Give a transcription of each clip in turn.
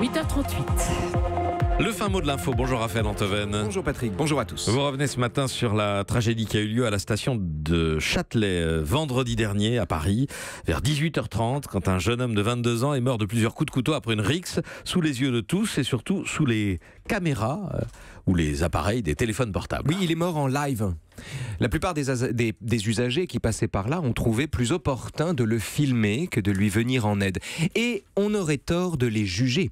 8h38. Le fin mot de l'info. Bonjour Raphaël Antoven. Bonjour Patrick. Bonjour à tous. Vous revenez ce matin sur la tragédie qui a eu lieu à la station de Châtelet euh, vendredi dernier à Paris, vers 18h30, quand un jeune homme de 22 ans est mort de plusieurs coups de couteau après une rixe, sous les yeux de tous et surtout sous les caméras euh, ou les appareils des téléphones portables. Oui, il est mort en live. La plupart des, des, usagers qui passaient par là ont trouvé plus opportun de le filmer que de lui venir en aide. Et on aurait tort de les juger.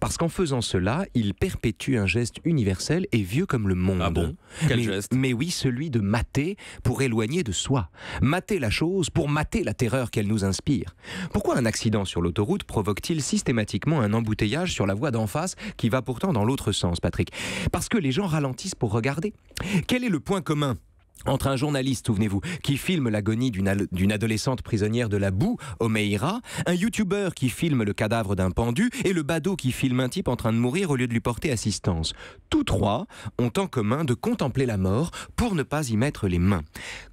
Parce qu'en faisant cela, il perpétue un geste universel et vieux comme le monde. Ah bon Quel geste Mais oui, celui de mater pour éloigner de soi. Mater la chose pour mater la terreur qu'elle nous inspire. Pourquoi un accident sur l'autoroute provoque-t-il systématiquement un embouteillage sur la voie d'en face qui va pourtant dans l'autre sens, Patrick Parce que les gens ralentissent pour regarder. Quel est le point commun entre un journaliste, souvenez-vous, qui filme l'agonie d'une adolescente prisonnière de la boue, Omeira, un youtubeur qui filme le cadavre d'un pendu et le badaud qui filme un type en train de mourir au lieu de lui porter assistance. Tous trois ont en commun de contempler la mort pour ne pas y mettre les mains.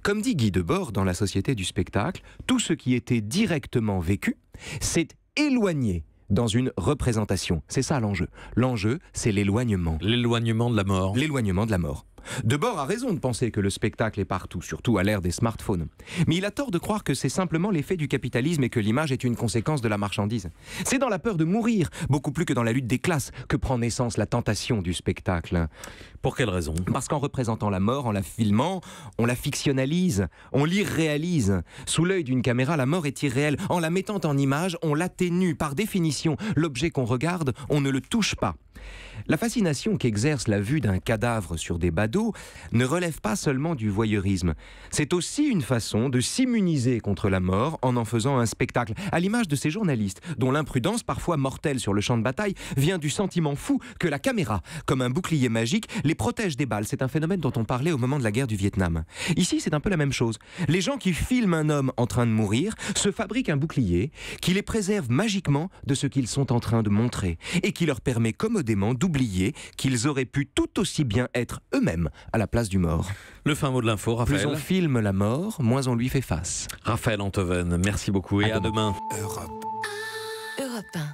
Comme dit Guy Debord dans La Société du spectacle, tout ce qui était directement vécu s'est éloigné dans une représentation. C'est ça l'enjeu. L'enjeu, c'est l'éloignement. L'éloignement de la mort. L'éloignement de la mort. Debord a raison de penser que le spectacle est partout, surtout à l'ère des smartphones. Mais il a tort de croire que c'est simplement l'effet du capitalisme et que l'image est une conséquence de la marchandise. C'est dans la peur de mourir, beaucoup plus que dans la lutte des classes, que prend naissance la tentation du spectacle. Pour quelle raison Parce qu'en représentant la mort, en la filmant, on la fictionnalise, on l'irréalise. Sous l'œil d'une caméra, la mort est irréelle. En la mettant en image, on l'atténue. Par définition, l'objet qu'on regarde, on ne le touche pas. La fascination qu'exerce la vue d'un cadavre sur des badauds ne relève pas seulement du voyeurisme. C'est aussi une façon de s'immuniser contre la mort en en faisant un spectacle, à l'image de ces journalistes, dont l'imprudence, parfois mortelle sur le champ de bataille, vient du sentiment fou que la caméra, comme un bouclier magique, les protège des balles. C'est un phénomène dont on parlait au moment de la guerre du Vietnam. Ici, c'est un peu la même chose. Les gens qui filment un homme en train de mourir se fabriquent un bouclier qui les préserve magiquement de ce qu'ils sont en train de montrer et qui leur permet au d'oublier qu'ils auraient pu tout aussi bien être eux-mêmes à la place du mort. Le fin mot de l'info, Raphaël. Plus on filme la mort, moins on lui fait face. Raphaël Antoven, merci beaucoup et à, demain. Europe. Europe